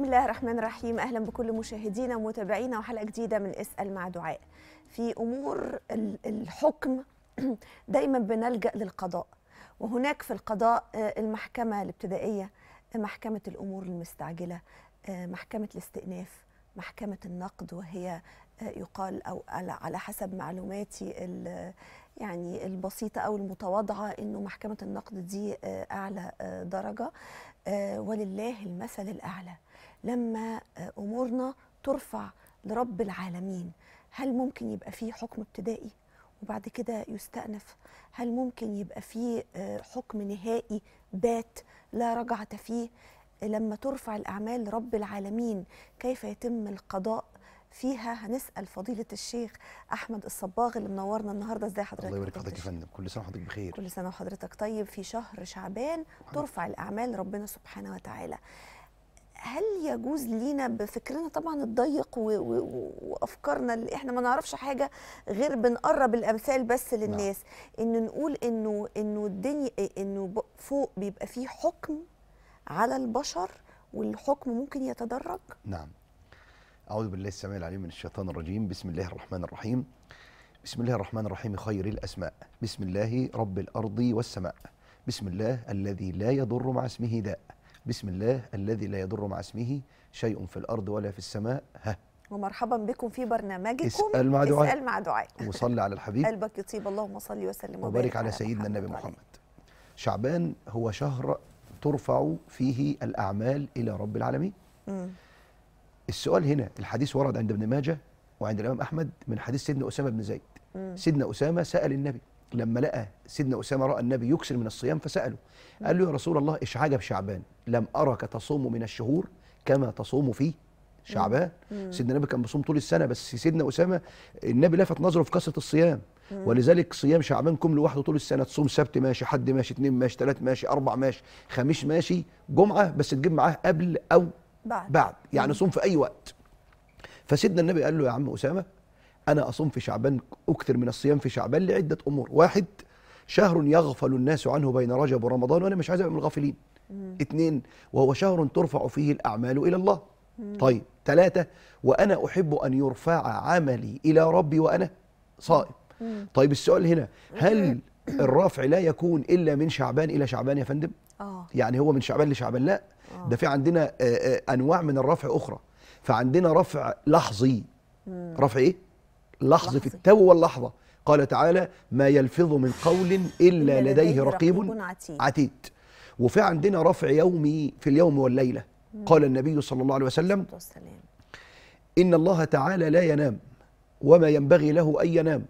بسم الله الرحمن الرحيم اهلا بكل مشاهدينا ومتابعينا وحلقه جديده من اسال مع دعاء في امور الحكم دايما بنلجا للقضاء وهناك في القضاء آه، المحكمه الابتدائيه محكمه الامور المستعجله آه، محكمه الاستئناف محكمه النقد وهي آه، يقال او على حسب معلوماتي يعني البسيطه او المتواضعه انه محكمه النقد دي اعلى درجه ولله المثل الاعلى لما آه، امورنا ترفع لرب العالمين هل ممكن يبقى فيه حكم ابتدائي وبعد كده يستأنف هل ممكن يبقى فيه آه، حكم نهائي بات لا رجعة فيه لما ترفع الأعمال لرب العالمين كيف يتم القضاء فيها هنسأل فضيلة الشيخ أحمد الصباغ اللي منورنا النهاردة ازاي حضرتك الله يبارك حضرتك يا فندم كل سنة وحضرتك بخير كل سنة وحضرتك طيب في شهر شعبان ترفع الأعمال ربنا سبحانه وتعالى هل يجوز لينا بفكرنا طبعا الضيق وافكارنا اللي احنا ما نعرفش حاجه غير بنقرب الامثال بس نعم. للناس لا. ان نقول انه انه الدنيا انه فوق بيبقى فيه حكم على البشر والحكم ممكن يتدرج نعم اعوذ بالله السميع العليم من الشيطان الرجيم بسم الله الرحمن الرحيم بسم الله الرحمن الرحيم خير الاسماء بسم الله رب الارض والسماء بسم الله الذي لا يضر مع اسمه داء بسم الله الذي لا يضر مع اسمه شيء في الأرض ولا في السماء ها ومرحبا بكم في برنامجكم اسأل مع دعاء اسأل مع دعاء وصلي على الحبيب قلبك يطيب اللهم صل وسلم وبارك على سيدنا النبي محمد, محمد. شعبان هو شهر ترفع فيه الأعمال إلى رب العالمين م. السؤال هنا الحديث ورد عند ابن ماجه وعند الإمام أحمد من حديث سيدنا أسامة بن زيد م. سيدنا أسامة سأل النبي لما لقى سيدنا أسامة رأى النبي يكسر من الصيام فسأله قال له يا رسول الله إيش عجب شعبان لم أرك تصوم من الشهور كما تصوم في شعبان سيدنا النبي كان بيصوم طول السنة بس سيدنا أسامة النبي لفت نظره في كثرة الصيام ولذلك صيام شعبان كم لوحده طول السنه تصوم سبت ماشي حد ماشي اثنين ماشي ثلاث ماشي اربع ماشي خميس ماشي جمعه بس تجيب معاه قبل او بعد, بعد. يعني صوم في اي وقت فسيدنا النبي قال له يا عم اسامه أنا أصوم في شعبان أكثر من الصيام في شعبان لعدة أمور واحد شهر يغفل الناس عنه بين رجب ورمضان وأنا مش عايز أبقى من الغافلين اثنين وهو شهر ترفع فيه الأعمال إلى الله طيب ثلاثة وأنا أحب أن يرفع عملي إلى ربي وأنا صائم طيب السؤال هنا هل الرفع لا يكون إلا من شعبان إلى شعبان يا فندم آه. يعني هو من شعبان لشعبان لا آه. ده في عندنا آآ آه، آآ آه، أنواع من الرفع أخرى فعندنا رفع لحظي مم. رفع إيه لحظة في التو واللحظة قال تعالى ما يلفظ من قول إلا لديه رقيب عتيد وفي عندنا رفع يومي في اليوم والليلة قال النبي صلى الله عليه وسلم إن الله تعالى لا ينام وما ينبغي له أن ينام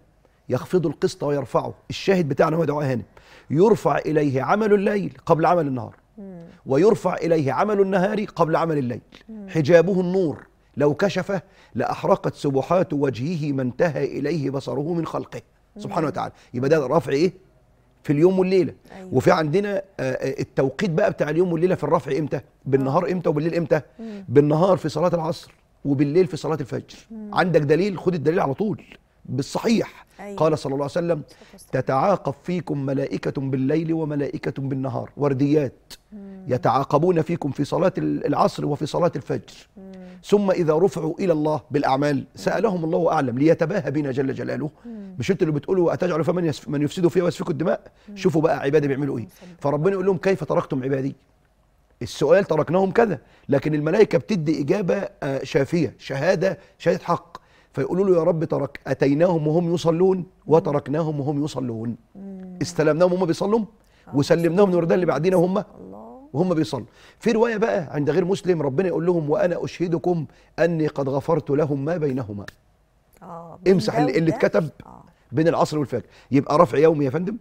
يخفض القسط ويرفعه الشاهد بتاعنا هو دعاء هانم يرفع إليه عمل الليل قبل عمل النهار ويرفع إليه عمل النهار قبل عمل الليل حجابه النور لو كشفه لأحرقت سبحات وجهه ما انتهى إليه بصره من خلقه سبحانه وتعالى يبقى ده رفع إيه؟ في اليوم والليلة أيوة. وفي عندنا آه، آه، التوقيت بقى بتاع اليوم والليلة في الرفع إمتى؟ بالنهار إمتى وبالليل إمتى؟ بالنهار في صلاة العصر وبالليل في صلاة الفجر مم. عندك دليل خد الدليل على طول بالصحيح أيوة. قال صلى الله عليه وسلم تتعاقب فيكم ملائكة بالليل وملائكة بالنهار ورديات مم. يتعاقبون فيكم في صلاة العصر وفي صلاة الفجر مم. ثم إذا رفعوا إلى الله بالأعمال سألهم الله أعلم ليتباهى بنا جل جلاله مش أنت اللي بتقولوا أتجعلوا فمن يسف من يفسدوا فيها ويسفكوا الدماء شوفوا بقى عبادي بيعملوا إيه فربنا يقول لهم كيف تركتم عبادي السؤال تركناهم كذا لكن الملائكة بتدي إجابة آه، شافية شهادة شهادة حق فيقولوا له يا رب ترك أتيناهم وهم يصلون وتركناهم وهم يصلون استلمناهم وهم بيصلوا آه، وسلمناهم نور اللي بعدين هم وهم بيصلوا في روايه بقى عند غير مسلم ربنا يقول لهم وانا اشهدكم اني قد غفرت لهم ما بينهما اه امسح اللي, اللي اتكتب آه. بين العصر والفجر يبقى رفع يومي يا فندم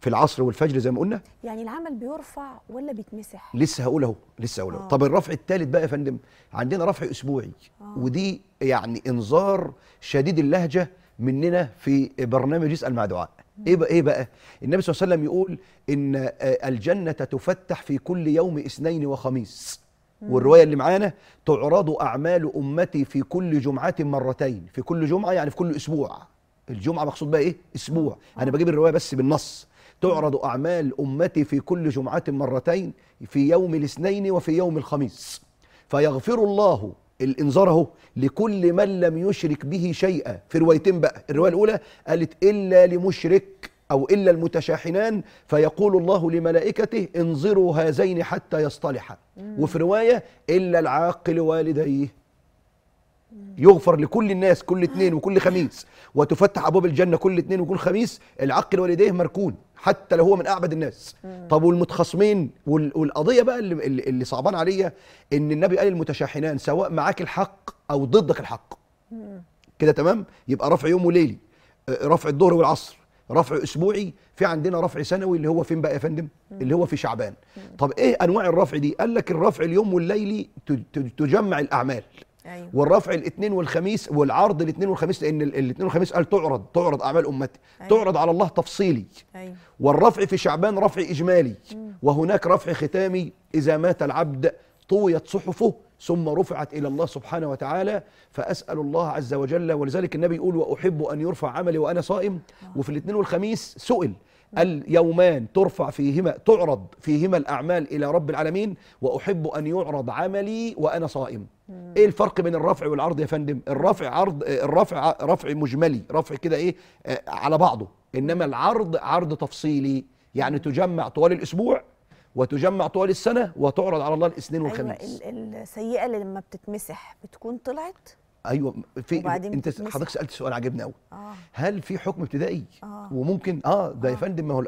في العصر والفجر زي ما قلنا يعني العمل بيرفع ولا بيتمسح لسه هقول اهو لسه هقول آه. طب الرفع الثالث بقى يا فندم عندنا رفع اسبوعي آه. ودي يعني انذار شديد اللهجه مننا في برنامج اسال مع دعاء ايه بقى ايه بقى النبي صلى الله عليه وسلم يقول ان آه، الجنه تفتح في كل يوم اثنين وخميس والروايه اللي معانا تعرض اعمال امتي في كل جمعه مرتين في كل جمعه يعني في كل اسبوع الجمعه مقصود بقى ايه اسبوع آه. انا بجيب الروايه بس بالنص تعرض اعمال امتي في كل جمعه مرتين في يوم الاثنين وفي يوم الخميس فيغفر الله الانذار اهو لكل من لم يشرك به شيئا في روايتين بقى الروايه الاولى قالت الا لمشرك او الا المتشاحنان فيقول الله لملائكته انظروا هذين حتى يصطلحا وفي روايه الا العاق لوالديه يغفر لكل الناس كل اثنين وكل خميس وتفتح ابواب الجنه كل اثنين وكل خميس العق لوالديه مركون حتى لو هو من اعبد الناس طب والمتخاصمين والقضيه بقى اللي, اللي صعبان عليا ان النبي قال المتشاحنان سواء معاك الحق او ضدك الحق كده تمام يبقى رفع يوم وليلي آه، رفع الظهر والعصر رفع اسبوعي في عندنا رفع سنوي اللي هو فين بقى يا فندم اللي هو في شعبان طب ايه انواع الرفع دي قال لك الرفع اليوم والليلي تجمع الاعمال أيوة. والرفع الاثنين والخميس والعرض الاثنين والخميس لان الاثنين والخميس قال تعرض تعرض اعمال امتي أيوة. تعرض على الله تفصيلي أيوة. والرفع في شعبان رفع اجمالي مم. وهناك رفع ختامي اذا مات العبد طويت صحفه ثم رفعت الى الله سبحانه وتعالى فاسال الله عز وجل ولذلك النبي يقول واحب ان يرفع عملي وانا صائم آه. وفي الاثنين والخميس سئل نعم. اليومان ترفع فيهما تعرض فيهما الأعمال إلى رب العالمين وأحب أن يعرض عملي وأنا صائم نعم. ايه الفرق بين الرفع والعرض يا فندم الرفع عرض الرفع رفع مجملي رفع كده ايه آه، على بعضه انما العرض عرض تفصيلي يعني نعم. تجمع طوال الاسبوع وتجمع طوال السنه وتعرض على الله الاثنين أيوة، والخميس أيوة السيئه اللي لما بتتمسح بتكون طلعت ايوه في انت حضرتك سالت سؤال عجبني قوي آه. هل في حكم ابتدائي آه. وممكن اه ده آه. يا فندم ما هو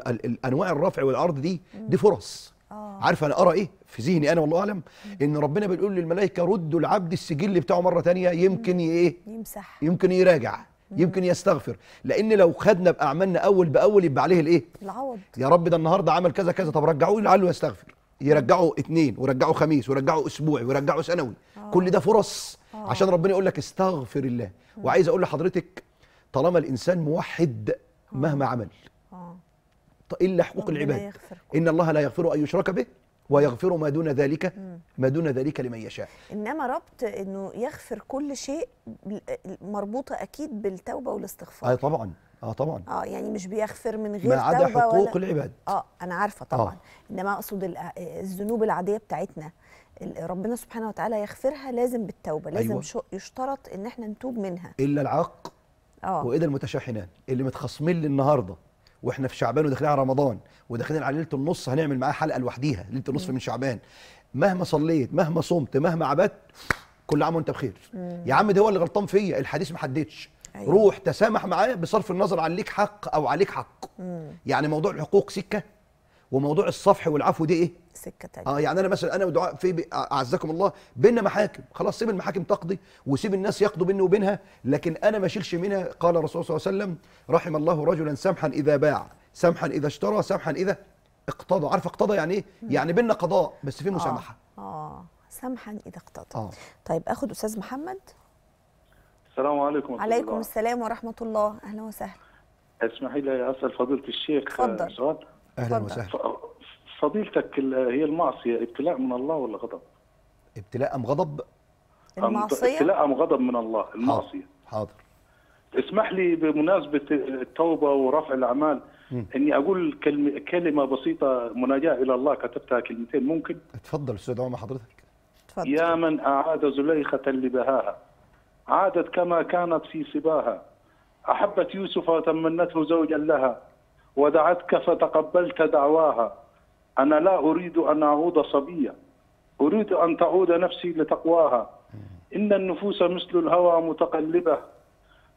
انواع الرفع والعرض دي دي فرص آه. عارف انا ارى ايه في ذهني انا والله اعلم ان ربنا بيقول للملائكه ردوا العبد السجل بتاعه مره ثانيه يمكن ايه يمسح يمكن يراجع يمكن يستغفر لان لو خدنا باعمالنا اول باول يبقى عليه الايه العوض يا رب ده النهارده عمل كذا كذا طب رجعوه لعله يستغفر يرجعوا اثنين ورجعوا خميس ورجعوا اسبوعي ورجعوا سنوي أوه. كل ده فرص أوه. عشان ربنا يقول لك استغفر الله أوه. وعايز اقول لحضرتك طالما الانسان موحد آه. مهما عمل آه. الا حقوق العباد ان الله لا يغفر ان يشرك به ويغفر ما دون ذلك ما دون ذلك لمن يشاء انما ربط انه يغفر كل شيء مربوطه اكيد بالتوبه والاستغفار اي طبعا اه طبعا اه يعني مش بيغفر من غير ما عدا حقوق ولا... العباد اه انا عارفه طبعا آه. انما اقصد الذنوب العاديه بتاعتنا ربنا سبحانه وتعالى يغفرها لازم بالتوبه لازم أيوة. يشترط ان احنا نتوب منها الا العق اه واذا المتشاحنان اللي متخاصمين لي النهارده واحنا في شعبان وداخلين على رمضان وداخلين على ليله النص هنعمل معاه حلقه لوحديها ليله النص من شعبان مهما صليت مهما صمت مهما عبدت كل عام وانت بخير مم. يا عم ده هو اللي غلطان فيا الحديث ما حددش أيوة. روح تسامح معاه بصرف النظر عن ليك حق او عليك حق مم. يعني موضوع الحقوق سكه وموضوع الصفح والعفو دي ايه سكه تانية. اه يعني انا مثلا انا ودعاء في اعزكم الله بيننا محاكم خلاص سيب المحاكم تقضي وسيب الناس يقضوا بيني وبينها لكن انا ما اشيلش منها قال الرسول صلى الله عليه وسلم رحم الله رجلا سمحا اذا باع سمحا اذا اشترى سمحا اذا اقتضى عارف اقتضى يعني ايه مم. يعني بيننا قضاء بس في آه. مسامحه اه, آه. سمحا اذا اقتضى آه. طيب اخد استاذ محمد السلام عليكم عليكم الله. السلام ورحمه الله اهلا وسهلا اسمحي لي اسال فضيله الشيخ آه، اتفضل اهلا وسهلا فضيلتك هي المعصيه ابتلاء من الله ولا غضب ابتلاء ام غضب المعصيه ابتلاء ام غضب من الله المعصيه حاضر, حاضر. اسمح لي بمناسبه التوبه ورفع الاعمال م. اني اقول كلمه كلمه بسيطه مناجاه الى الله كتبتها كلمتين ممكن اتفضل استاذ عمر حضرتك اتفضل يا من اعاد زليخه لبهاها عادت كما كانت في صباها أحبت يوسف وتمنته زوجا لها ودعتك فتقبلت دعواها أنا لا أريد أن أعود صبيا أريد أن تعود نفسي لتقواها إن النفوس مثل الهوى متقلبة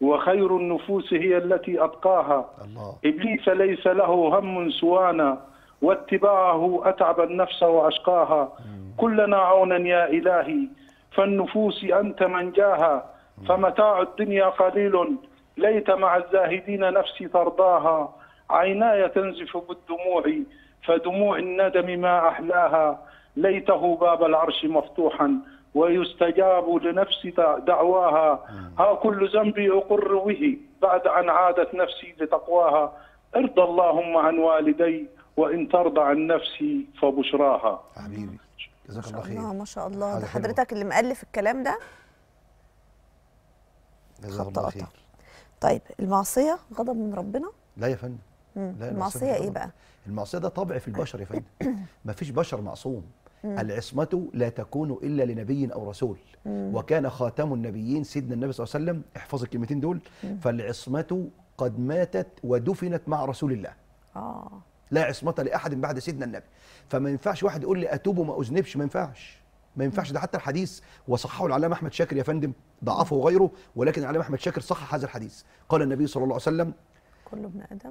وخير النفوس هي التي أتقاها الله. إبليس ليس له هم سوانا واتباعه أتعب النفس وأشقاها كلنا عونا يا إلهي فالنفوس أنت من جاها فمتاع الدنيا قليل ليت مع الزاهدين نفسي ترضاها عيناي تنزف بالدموع فدموع الندم ما أحلاها ليته باب العرش مفتوحا ويستجاب لنفسي دعواها ها كل ذنبي أقر به بعد أن عادت نفسي لتقواها ارضى اللهم عن والدي وإن ترضى عن نفسي فبشراها حبيبي جزاك الله خير ما شاء الله ده حضرتك اللي مؤلف الكلام ده خط قطع طيب المعصيه غضب من ربنا لا يا فندم المعصيه ايه بقى المعصيه ده طبع في البشر يا فندم مفيش بشر معصوم العصمة لا تكون إلا لنبي أو رسول مم. وكان خاتم النبيين سيدنا النبي صلى الله عليه وسلم احفظ الكلمتين دول مم. فالعصمة قد ماتت ودفنت مع رسول الله آه. لا عصمة لأحد بعد سيدنا النبي فما ينفعش واحد يقول لي أتوب وما أذنبش ما ينفعش ما ينفعش ده حتى الحديث وصححه العلامه احمد شاكر يا فندم ضعفه غيره ولكن العلامه احمد شاكر صحح هذا الحديث قال النبي صلى الله عليه وسلم كل ابن ادم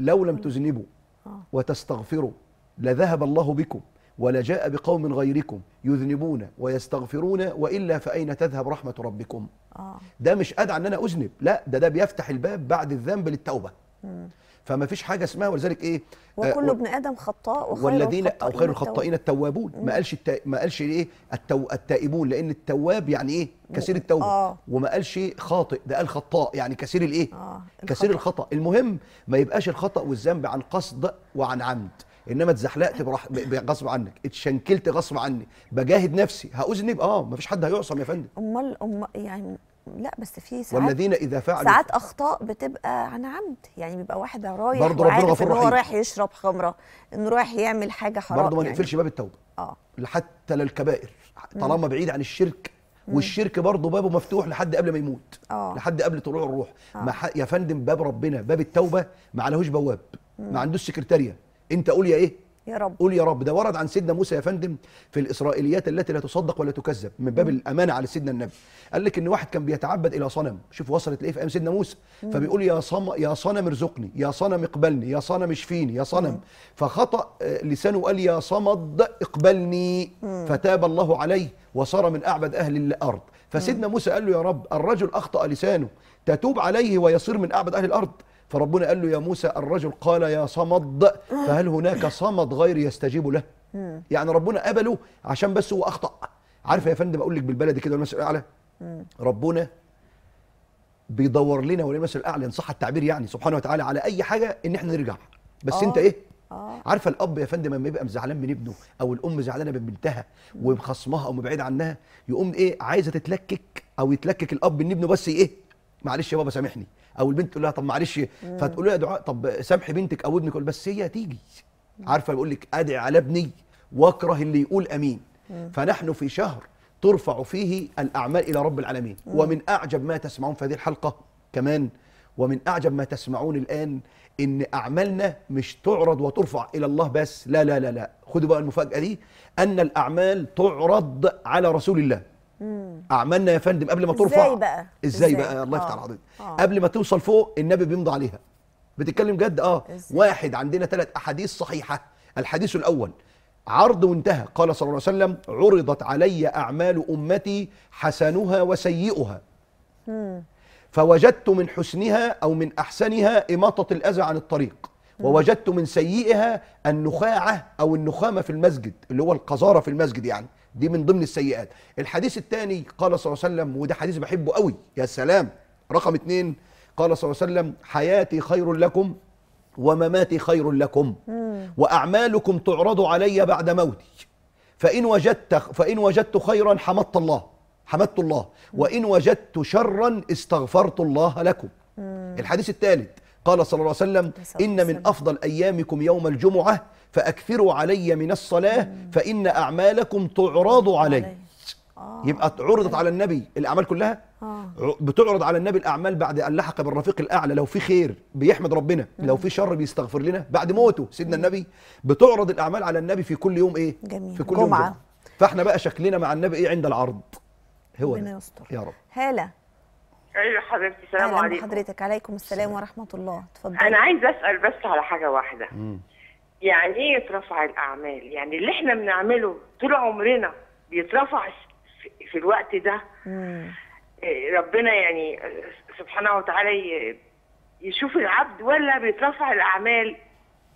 لو لم تذنبوا آه. وتستغفروا لذهب الله بكم ولجاء بقوم غيركم يذنبون ويستغفرون والا فاين تذهب رحمه ربكم آه. ده مش ادعى ان انا اذنب لا ده ده بيفتح الباب بعد الذنب للتوبه فما فيش حاجه اسمها ولذلك ايه آه، وكل ابن ادم خطاء وخير والذين او خير الخطائين التوابون ما قالش التا... ما قالش ايه التو... التائبون لان التواب يعني ايه كثير التوبه آه. وما قالش خاطئ ده قال خطاء يعني كثير الايه آه. كثير الخطا المهم ما يبقاش الخطا والذنب عن قصد وعن عمد انما اتزحلقت برح... غصب عنك اتشنكلت غصب عني بجاهد نفسي هاذنب إيه؟ اه ما فيش حد هيعصم يا فندم امال أم... يعني لا بس في ساعات والذين اذا فعلوا ساعات اخطاء بتبقى عن عمد يعني بيبقى واحد رايح برضه ربنا غفور رحيم رايح يشرب خمره انه رايح يعمل حاجه حرام برضه ما يعني. نقفلش باب التوبه اه حتى للكبائر طالما بعيد عن الشرك والشرك برضه بابه مفتوح لحد قبل ما يموت آه. لحد قبل طلوع الروح آه. ما ح... يا فندم باب ربنا باب التوبه ما عليهوش بواب ما عندوش سكرتاريه انت قول يا ايه يا رب قول يا رب ده ورد عن سيدنا موسى يا فندم في الاسرائيليات التي لا تصدق ولا تكذب من باب الامانه على سيدنا النبي قال لك ان واحد كان بيتعبد الى صنم شوف وصلت لايه في ايام سيدنا موسى فبيقول يا صنم يا صنم ارزقني يا صنم اقبلني يا صنم اشفيني يا صنم فخطا آه، لسانه قال يا صمد اقبلني فتاب الله عليه وصار من اعبد اهل الارض فسيدنا موسى قال له يا رب الرجل اخطا لسانه تتوب عليه ويصير من اعبد اهل الارض فربنا قال له يا موسى الرجل قال يا صمد فهل هناك صمد غير يستجيب له يعني ربنا قبله عشان بس هو اخطا عارف يا فندم اقول لك بالبلدي كده والمسؤول الاعلى ربنا بيدور لنا والمثل الاعلى ان صح التعبير يعني سبحانه وتعالى على اي حاجه ان احنا نرجع بس انت آه، ايه آه. عارفه الاب يا فندم لما يبقى زعلان من ابنه او الام زعلانه من بنتها ومخصمها او مبعد عنها يقوم ايه عايزه تتلكك او يتلكك الاب ان ابنه بس ايه معلش يا بابا سامحني او البنت تقول لها طب معلش فتقول لها دعاء طب سامحي بنتك او ابنك بس هي تيجي عارفه بيقول لك ادعي على ابني واكره اللي يقول امين فنحن في شهر ترفع فيه الاعمال الى رب العالمين ومن اعجب ما تسمعون في هذه الحلقه كمان ومن اعجب ما تسمعون الان ان اعمالنا مش تعرض وترفع الى الله بس لا لا لا لا خدوا بقى المفاجاه دي ان الاعمال تعرض على رسول الله اعمالنا يا فندم قبل ما ترفع ازاي بقى ازاي, بقى الله يفتح آه. العظيم آه. قبل ما توصل فوق النبي بيمضي عليها بتتكلم جد اه إزاي. واحد عندنا ثلاث احاديث صحيحه الحديث الاول عرض وانتهى قال صلى الله عليه وسلم عرضت علي اعمال امتي حسنها وسيئها مم. فوجدت من حسنها او من احسنها اماطه الاذى عن الطريق ووجدت من سيئها النخاعه او النخامه في المسجد اللي هو القذاره في المسجد يعني دي من ضمن السيئات الحديث الثاني قال صلى الله عليه وسلم وده حديث بحبه قوي يا سلام رقم اثنين قال صلى الله عليه وسلم حياتي خير لكم ومماتي خير لكم وأعمالكم تعرض علي بعد موتي فإن وجدت فإن وجدت خيرا حمدت الله حمدت الله وإن وجدت شرا استغفرت الله لكم الحديث الثالث قال صلى الله عليه وسلم إن من أفضل أيامكم يوم الجمعة فأكثروا علي من الصلاة فإن أعمالكم تعرض علي آه. يبقى عرضت على النبي الأعمال كلها آه. بتعرض على النبي الأعمال بعد أن لحق بالرفيق الأعلى لو في خير بيحمد ربنا لو في شر بيستغفر لنا بعد موته سيدنا النبي بتعرض الأعمال على النبي في كل يوم إيه جميل. في كل جمعة. يوم جمعة. فاحنا بقى شكلنا مع النبي إيه عند العرض هو ربنا يستر يا رب هاله ايوه حبيبتي السلام عليكم حضرتك عليكم السلام ورحمه الله اتفضلي انا عايزه اسال بس على حاجه واحده مم. يعني ايه يترفع الاعمال يعني اللي احنا بنعمله طول عمرنا بيترفع في الوقت ده مم. إيه، ربنا يعني سبحانه وتعالى يشوف العبد ولا بيترفع الاعمال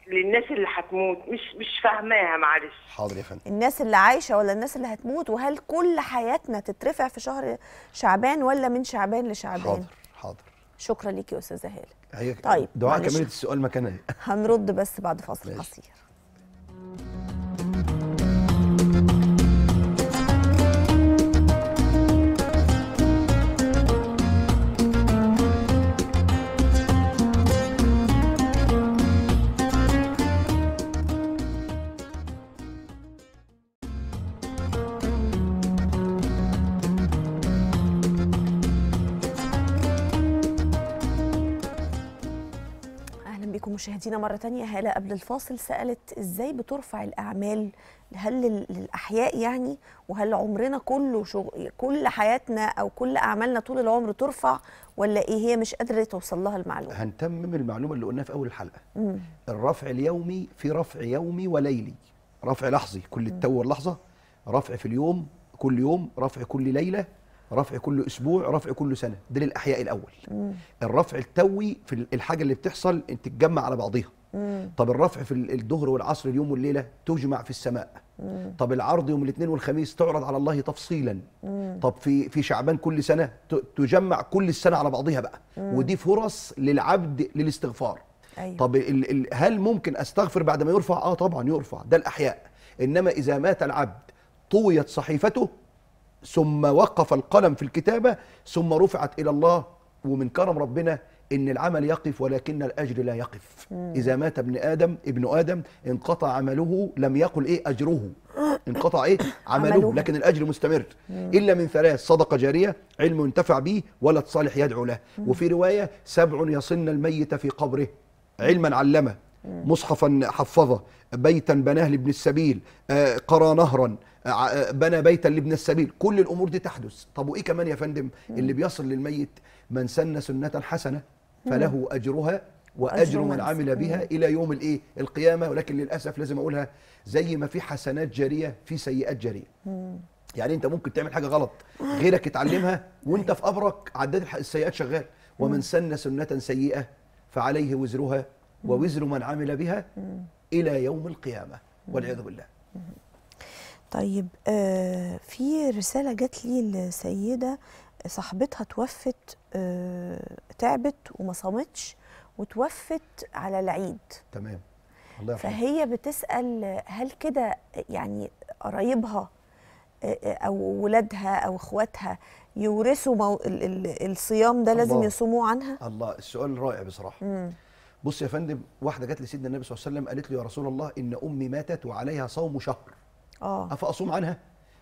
للناس اللي هتموت مش مش فاهماها معلش حاضر يا فندم الناس اللي عايشه ولا الناس اللي هتموت وهل كل حياتنا تترفع في شهر شعبان ولا من شعبان لشعبان حاضر حاضر شكرا لك يا استاذه هاله طيب دعاء كملت السؤال مكانها هنرد بس بعد فاصل قصير عليكم مشاهدينا مرة تانية هالة قبل الفاصل سألت إزاي بترفع الأعمال هل للأحياء يعني وهل عمرنا كله شغل كل حياتنا أو كل أعمالنا طول العمر ترفع ولا إيه هي مش قادرة توصل لها المعلومة هنتمم المعلومة اللي قلناها في أول الحلقة مم. الرفع اليومي في رفع يومي وليلي رفع لحظي كل التو لحظة رفع في اليوم كل يوم رفع كل ليلة رفع كل اسبوع رفع كل سنه ده للاحياء الاول مم. الرفع التوي في الحاجه اللي بتحصل تتجمع على بعضيها مم. طب الرفع في الظهر والعصر اليوم والليله تجمع في السماء مم. طب العرض يوم الاثنين والخميس تعرض على الله تفصيلا مم. طب في في شعبان كل سنه تجمع كل السنه على بعضيها بقى مم. ودي فرص للعبد للاستغفار أيوة. طب الـ الـ هل ممكن استغفر بعد ما يرفع اه طبعا يرفع ده الاحياء انما اذا مات العبد طويت صحيفته ثم وقف القلم في الكتابة ثم رفعت إلى الله ومن كرم ربنا إن العمل يقف ولكن الأجر لا يقف مم. إذا مات ابن آدم ابن آدم انقطع عمله لم يقل إيه أجره انقطع إيه عمله, عمله. لكن الأجر مستمر مم. إلا من ثلاث صدقة جارية علم ينتفع به ولد صالح يدعو له مم. وفي رواية سبع يصن الميت في قبره علما علمه مصحفا حفظه بيتا بناه لابن السبيل آه، قرى نهرا آه، آه، بنى بيتا لابن السبيل كل الامور دي تحدث طب وايه كمان يا فندم اللي بيصل للميت من سن سنه حسنه فله اجرها واجر من عمل بها الى يوم الايه القيامه ولكن للاسف لازم اقولها زي ما في حسنات جاريه في سيئات جاريه يعني انت ممكن تعمل حاجه غلط غيرك اتعلمها وانت في قبرك عداد السيئات شغال ومن سن سنه سيئه فعليه وزرها ووزر من عمل بها إلى يوم القيامة والعياذ بالله طيب آه في رسالة جات لي لسيدة صاحبتها توفت آه تعبت وما صامتش وتوفت على العيد تمام الله فهي بتسأل هل كده يعني قرايبها آه، آه، او ولادها او اخواتها يورثوا الصيام ده لازم يصوموه عنها الله السؤال رائع بصراحه مم. بص يا فندم واحده جت لسيدنا النبي صلى الله عليه وسلم قالت له يا رسول الله ان امي ماتت وعليها صوم شهر اه افاصوم عنها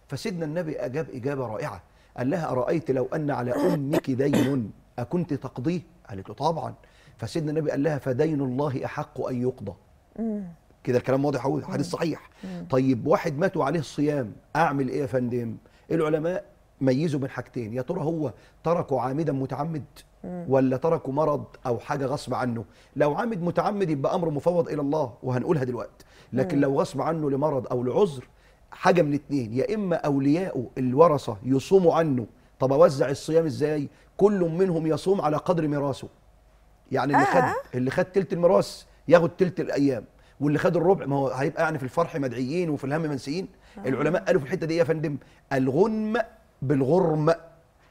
فسيدنا النبي اجاب اجابه رائعه قال لها ارايت لو ان على امك دين اكنت تقضيه قالت له طبعا فسيدنا النبي قال لها فدين الله احق ان يقضى كده الكلام واضح قوي حديث صحيح طيب واحد مات وعليه الصيام اعمل ايه يا فندم العلماء ميزه بين حاجتين يا ترى هو تركه عامدا متعمد ولا تركه مرض او حاجه غصب عنه لو عامد متعمد يبقى امره مفوض الى الله وهنقولها دلوقتي لكن لو غصب عنه لمرض او لعذر حاجه من اتنين يا اما اوليائه الورثه يصوموا عنه طب اوزع الصيام ازاي كل منهم يصوم على قدر ميراثه يعني اللي آه. خد اللي خد تلت الميراث ياخد تلت الايام واللي خد الربع ما هو هيبقى يعني في الفرح مدعيين وفي الهم منسيين آه. العلماء قالوا في الحته دي يا فندم الغنم بالغرم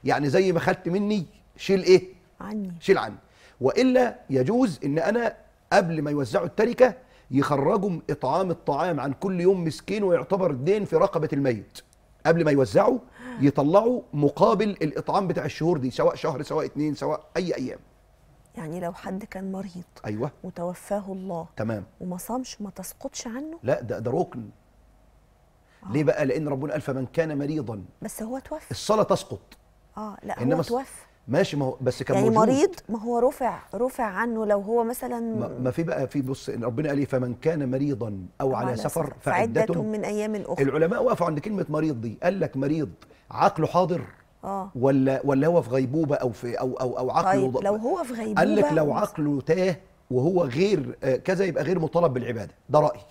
يعني زي ما خدت مني شيل ايه عني شيل عني والا يجوز ان انا قبل ما يوزعوا التركه يخرجوا اطعام الطعام عن كل يوم مسكين ويعتبر دين في رقبه الميت قبل ما يوزعوا يطلعوا مقابل الاطعام بتاع الشهور دي سواء شهر سواء اتنين سواء اي ايام يعني لو حد كان مريض ايوه وتوفاه الله تمام وما صامش ما تسقطش عنه لا ده ده ركن آه. ليه بقى لان ربنا قال فمن كان مريضا بس هو توفى الصلاه تسقط اه لا إنما هو توفى ماشي ما هو بس كان يعني موجود. مريض ما هو رفع رفع عنه لو هو مثلا ما في بقى في بص ان ربنا قال إيه؟ فمن كان مريضا او على, على سفر, سفر فعدة من ايام اخرى العلماء وقفوا عند كلمه مريض دي قال لك مريض عقله حاضر اه ولا ولا هو في غيبوبه او في او او او عقله طيب لو هو في غيبوبه قال لك لو عقله تاه وهو غير آه، كذا يبقى غير مطالب بالعباده ده رايي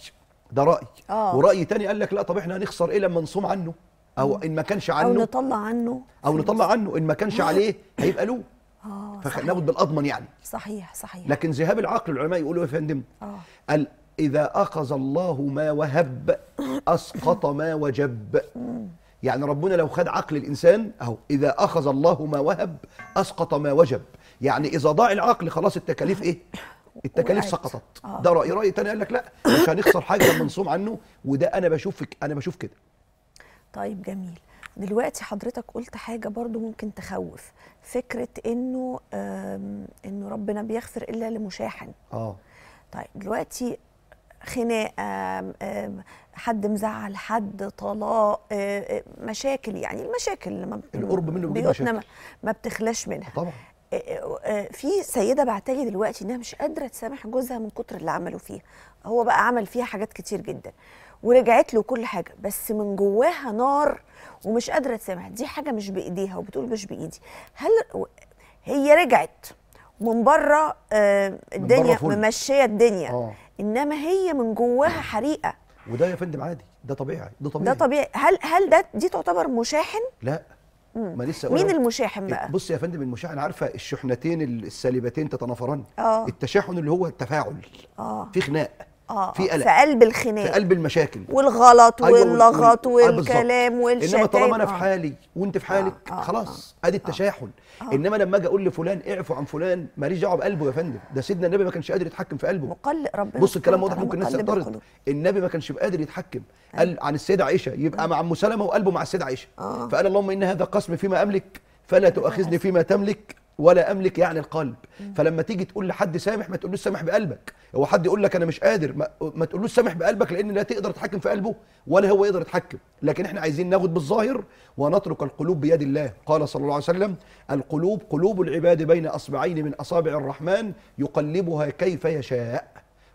ده راي آه. وراي تاني قال لك لا طب احنا هنخسر ايه لما نصوم عنه او ان ما كانش عنه او نطلع عنه او نطلع عنه ان ما كانش عليه هيبقى له اه فلابد بالاضمن يعني صحيح صحيح لكن ذهاب العقل العلماء يقولوا إيه يا فندم آه. قال اذا اخذ الله ما وهب اسقط ما وجب يعني ربنا لو خد عقل الانسان اهو اذا اخذ الله ما وهب اسقط ما وجب يعني اذا ضاع العقل خلاص التكاليف ايه التكاليف وقعت. سقطت آه. ده راي راي تاني قال لك لا مش هنخسر حاجه لما نصوم عنه وده انا بشوف انا بشوف كده طيب جميل دلوقتي حضرتك قلت حاجة برضو ممكن تخوف فكرة انه انه ربنا بيغفر الا لمشاحن اه طيب دلوقتي خناقه حد مزعل حد طلاق آه، آه، مشاكل يعني المشاكل اللي ما القرب منه بيوتنا مشاكل. ما بتخلاش منها طبعا آه، آه، في سيده بعتلي دلوقتي انها مش قادره تسامح جوزها من كتر اللي عمله فيها هو بقى عمل فيها حاجات كتير جدا ورجعت له كل حاجه بس من جواها نار ومش قادره تسامح دي حاجه مش بايديها وبتقول مش بايدي هل هي رجعت من بره آه، الدنيا ممشيه الدنيا آه. انما هي من جواها حريقه وده يا فندم عادي ده طبيعي ده طبيعي ده طبيعي هل هل ده دي تعتبر مشاحن لا ما لسه مين المشاحن إيه، بقى؟ بص يا فندم المشاحن عارفه الشحنتين السالبتين تتنافران آه. التشاحن اللي هو التفاعل اه في خناق آه،, آه في قلق في قلب الخناق في قلب المشاكل والغلط أيوة واللغط والكلام والشتائم انما طالما انا في آه. حالي وانت في آه، حالك آه آه خلاص ادي آه التشاحن آه انما لما اجي اقول لفلان اعفو عن فلان ماليش دعوه بقلبه يا فندم ده سيدنا النبي ما كانش قادر يتحكم في قلبه مقلق ربنا بص الكلام واضح ممكن الناس تعترض النبي ما كانش قادر يتحكم قال عن السيده عائشه يبقى مع ام سلمه وقلبه مع السيده عائشه فقال اللهم ان هذا قسم فيما املك فلا تؤاخذني فيما تملك ولا املك يعني القلب فلما تيجي تقول لحد سامح ما تقولوش سامح بقلبك هو حد يقول لك انا مش قادر ما, ما تقولوش سامح بقلبك لان لا تقدر تتحكم في قلبه ولا هو يقدر يتحكم لكن احنا عايزين ناخد بالظاهر ونترك القلوب بيد الله قال صلى الله عليه وسلم القلوب قلوب العباد بين اصبعين من اصابع الرحمن يقلبها كيف يشاء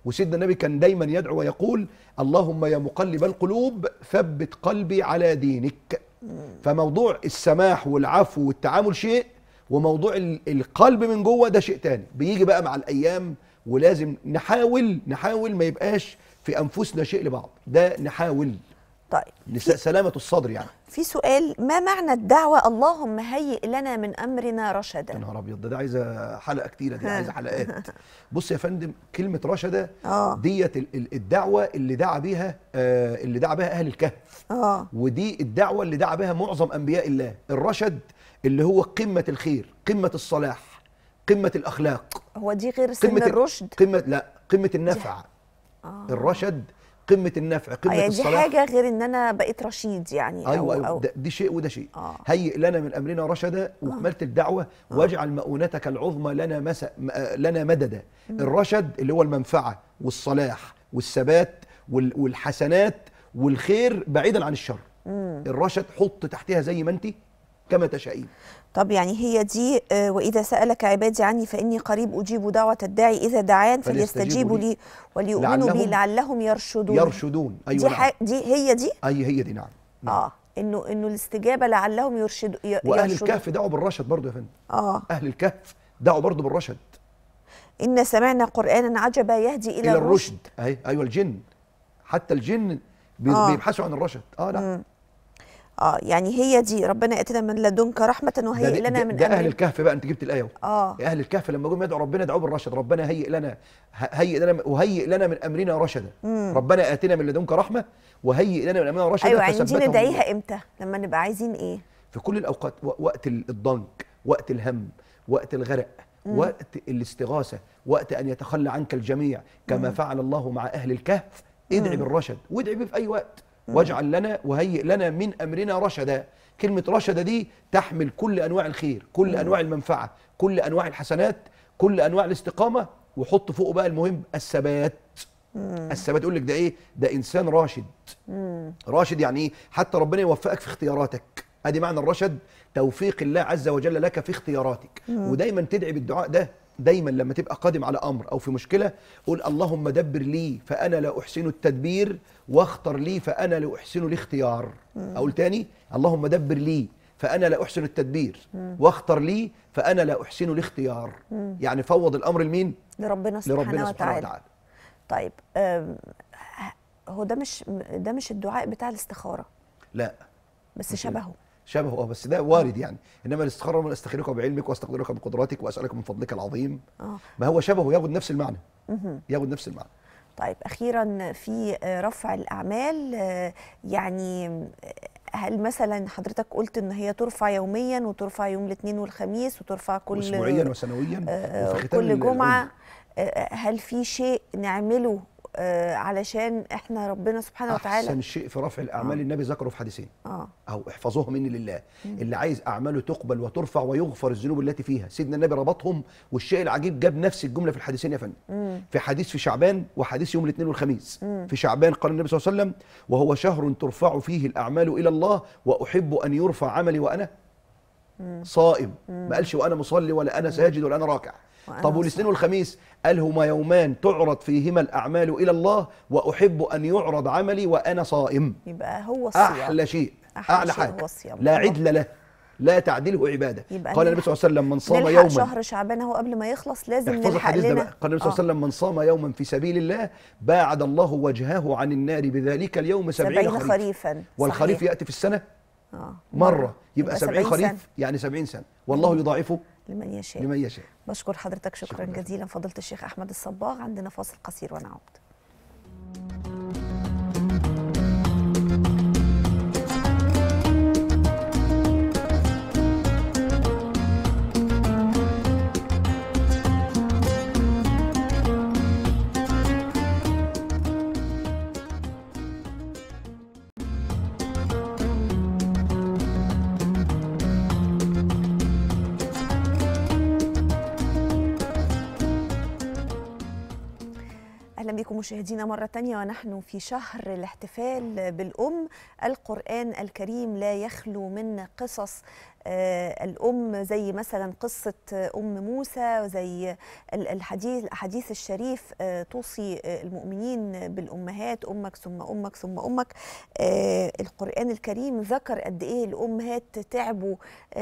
وسيدنا النبي كان دايما يدعو ويقول اللهم يا مقلب القلوب ثبت قلبي على دينك فموضوع السماح والعفو والتعامل شيء وموضوع القلب من جوه ده شيء تاني بيجي بقى مع الايام ولازم نحاول نحاول ما يبقاش في انفسنا شيء لبعض ده نحاول طيب سلامة الصدر يعني في سؤال ما معنى الدعوة اللهم هيئ لنا من أمرنا رشدا يا نهار أبيض ده, ده عايزة حلقة كتيرة دي عايزة حلقات بص يا فندم كلمة رشدة آه. ديت الدعوة اللي دعا بيها آه، اللي دعا بها أهل الكهف آه. ودي الدعوة اللي دعا بها معظم أنبياء الله الرشد اللي هو قمة الخير قمة الصلاح قمة الأخلاق هو دي غير سن الرشد قمة لا قمة النفع آه. الرشد قمه النفع قمه آه، يعني الصلاح دي حاجه غير ان انا بقيت رشيد يعني أيوة،, ايوه أو أو, أو دي شيء وده شيء آه هيئ لنا من امرنا رشدا وكماله الدعوه آه واجعل مؤونتك العظمى لنا مس... آه، لنا مددا الرشد اللي هو المنفعه والصلاح والثبات والحسنات والخير بعيدا عن الشر الرشد حط تحتها زي ما انت كما تشائين طب يعني هي دي آه، وإذا سألك عبادي عني فإني قريب أجيب دعوة الداعي إذا دعان فليستجيبوا لي وليؤمنوا بي لعلهم يرشدون يرشدون أيوة دي, نعم. دي هي دي؟ أي هي دي نعم, نعم. آه إنه إنه الاستجابة لعلهم يرشدوا يرشدون وأهل الكهف دعوا بالرشد برضه يا فندم آه أهل الكهف دعوا برضه بالرشد إن سمعنا قرآنا عجبا يهدي إلى, إلى الرشد, الرشد. أيوة الجن حتى الجن آه. بيبحثوا آه. عن الرشد آه لا نعم. اه يعني هي دي ربنا اتنا من لدنك رحمه وهيئ لنا من ده اهل الكهف بقى انت جبت الايه اه اهل الكهف لما جم يدعوا ربنا يدعوا بالرشد ربنا هيئ لنا هيئ لنا وهيئ لنا من امرنا رشدا ربنا اتنا من لدنك رحمه وهيئ لنا من امرنا رشدا ايوه يعني دي ندعيها امتى لما نبقى عايزين ايه في كل الاوقات وقت الضنك وقت الهم وقت الغرق مم. وقت الاستغاثه وقت ان يتخلى عنك الجميع كما مم. فعل الله مع اهل الكهف ادعي بالرشد وادعي في اي وقت واجعل لنا وهيئ لنا من امرنا رشدا كلمه رشدا دي تحمل كل انواع الخير كل انواع المنفعه كل انواع الحسنات كل انواع الاستقامه وحط فوقه بقى المهم الثبات الثبات يقول لك ده ايه ده انسان راشد راشد يعني ايه حتى ربنا يوفقك في اختياراتك ادي معنى الرشد توفيق الله عز وجل لك في اختياراتك ودايما تدعي بالدعاء ده دايما لما تبقى قادم على امر او في مشكله قول اللهم دبر لي فانا لا احسن التدبير واختر لي فانا لا احسن الاختيار اقول تاني اللهم دبر لي فانا لا احسن التدبير واختر لي فانا لا احسن الاختيار يعني فوض الامر لمين لربنا سبحانه, لربنا سبحانه وتعالى. وتعالى طيب هو ده مش ده مش الدعاء بتاع الاستخاره لا بس شبهه شبهه اه، بس ده وارد يعني انما الاستخاره من استخيرك بعلمك واستقدرك بقدراتك واسالك من فضلك العظيم اه. ما هو شبهه ياخد نفس المعنى ياخد نفس المعنى طيب اخيرا في آه، رفع الاعمال يعني هل مثلا حضرتك قلت ان هي ترفع يوميا وترفع يوم الاثنين والخميس وترفع كل اسبوعيا وسنويا آه كل جمعه هل في شيء نعمله آه، علشان احنا ربنا سبحانه وتعالى احسن شيء في رفع الاعمال آه. النبي ذكره في حديثين آه. او احفظوه مني لله مم. اللي عايز اعماله تقبل وترفع ويغفر الذنوب التي فيها سيدنا النبي ربطهم والشيء العجيب جاب نفس الجمله في الحديثين يا فندم في حديث في شعبان وحديث يوم الاثنين والخميس مم. في شعبان قال النبي صلى الله عليه وسلم وهو شهر ترفع فيه الاعمال الى الله واحب ان يرفع عملي وانا مم. صائم ما قالش وانا مصلي ولا انا ساجد ولا انا راكع طب والاثنين والخميس قال هما يومان تعرض فيهما الأعمال إلى الله وأحب أن يعرض عملي وأنا صائم يبقى هو الصيام أحلى شيء أحلى, حاجة لا عدل له لا تعدله عباده قال النبي صلى الله عليه وسلم من صام يوما شهر شعبان اهو قبل ما يخلص لازم نلحق لنا قال النبي صلى الله عليه آه. وسلم من صام يوما في سبيل الله باعد الله وجهه عن النار بذلك اليوم 70 خريف خريفا والخريف صحيح. ياتي في السنه آه. مره يبقى, يبقى 70 خريف سنة. يعني 70 سنه والله يضاعفه لمن يشاء لمن يشاء بشكر حضرتك شكرا, شكرا جزيلا فضلت الشيخ احمد الصباغ عندنا فاصل قصير ونعود اهلا بكم مشاهدينا مره ثانيه ونحن في شهر الاحتفال بالام القران الكريم لا يخلو من قصص آه، الأم زي مثلا قصة أم موسى وزي الحديث الحديث الشريف آه، توصي آه، المؤمنين بالأمهات أمك ثم أمك ثم أمك القرآن الكريم ذكر قد إيه الأمهات تعبوا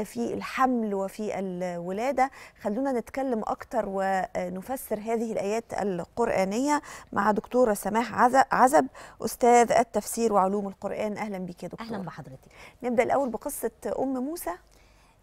في الحمل وفي الولادة خلونا نتكلم أكتر ونفسر هذه الآيات القرآنية مع دكتورة سماح عزب أستاذ التفسير وعلوم القرآن أهلا بك يا دكتورة أهلا بحضرتك نبدأ الأول بقصة أم موسى